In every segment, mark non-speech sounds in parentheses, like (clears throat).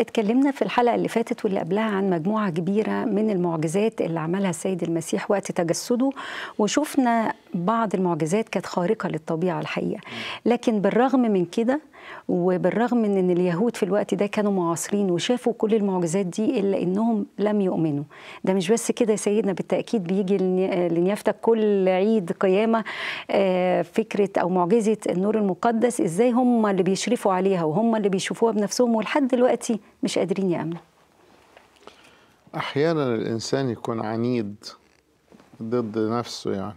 اتكلمنا في الحلقة اللي فاتت واللي قبلها عن مجموعة كبيرة من المعجزات اللي عملها السيد المسيح وقت تجسده وشفنا بعض المعجزات كانت خارقة للطبيعة الحقيقة لكن بالرغم من كده وبالرغم من ان اليهود في الوقت ده كانوا معاصرين وشافوا كل المعجزات دي الا انهم لم يؤمنوا ده مش بس كده يا سيدنا بالتاكيد بيجي لنيافته كل عيد قيامه آه، فكره او معجزه النور المقدس ازاي هم اللي بيشرفوا عليها وهم اللي بيشوفوها بنفسهم ولحد دلوقتي مش قادرين يامنوا احيانا الانسان يكون عنيد ضد نفسه يعني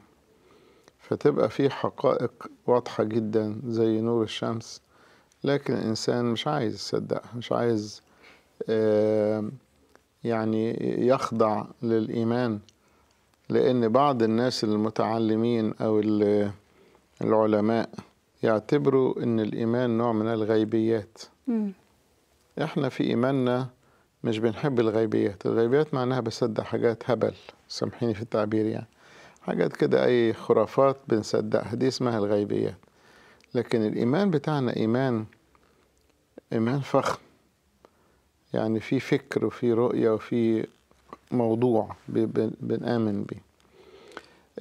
فتبقى في حقائق واضحة جدا زي نور الشمس لكن الإنسان مش عايز يصدقها مش عايز يعني يخضع للإيمان لأن بعض الناس المتعلمين أو العلماء يعتبروا إن الإيمان نوع من الغيبيات م. إحنا في إيماننا مش بنحب الغيبيات الغيبيات معناها بصدق حاجات هبل سامحيني في التعبير يعني حاجات كده أي خرافات بنصدقها دي اسمها الغيبيات لكن الإيمان بتاعنا إيمان إيمان فخم يعني في فكر وفي رؤية وفي موضوع بنآمن بيه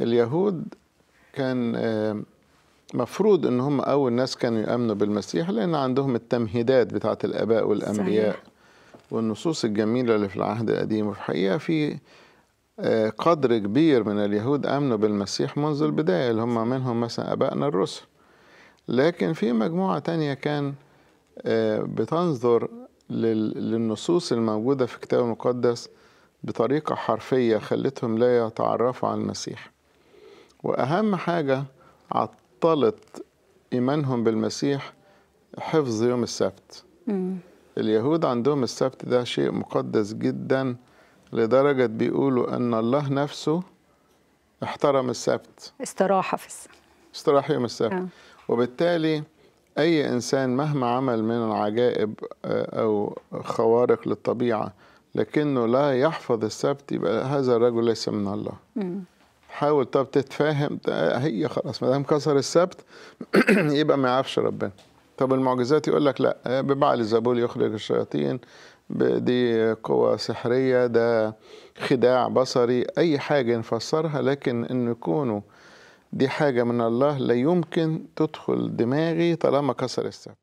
اليهود كان آه، مفروض ان هم اول ناس كانوا يؤمنوا بالمسيح لان عندهم التمهيدات بتاعه الاباء والانبياء صحيح. والنصوص الجميله اللي في العهد القديم وفي الحقيقه في آه، قدر كبير من اليهود آمنوا بالمسيح منذ البداية اللي هم منهم مثلا أبائنا الرسل لكن في مجموعة تانية كان آه، بتنظر للنصوص الموجودة في الكتاب المقدس بطريقة حرفية خلتهم لا يتعرفوا على المسيح وأهم حاجة عطلت إيمانهم بالمسيح حفظ يوم السبت اليهود عندهم السبت ده شيء مقدس جداً لدرجة بيقولوا أن الله نفسه احترم السبت استراحة في السبت استراحة يوم السبت آه. وبالتالي أي إنسان مهما عمل من العجائب آه، أو خوارق للطبيعة لكنه لا يحفظ السبت يبقى هذا الرجل ليس من الله م. حاول طب تتفاهم هي خلاص ما دام كسر السبت (clears throat) يبقى ما يعرفش ربنا طب المعجزات يقول لك لا آه، ببعل الزبول يخرج الشياطين دي قوة سحرية ده خداع بصري أي حاجة نفسرها لكن إن يكونوا دي حاجة من الله لا يمكن تدخل دماغي طالما كسر السبت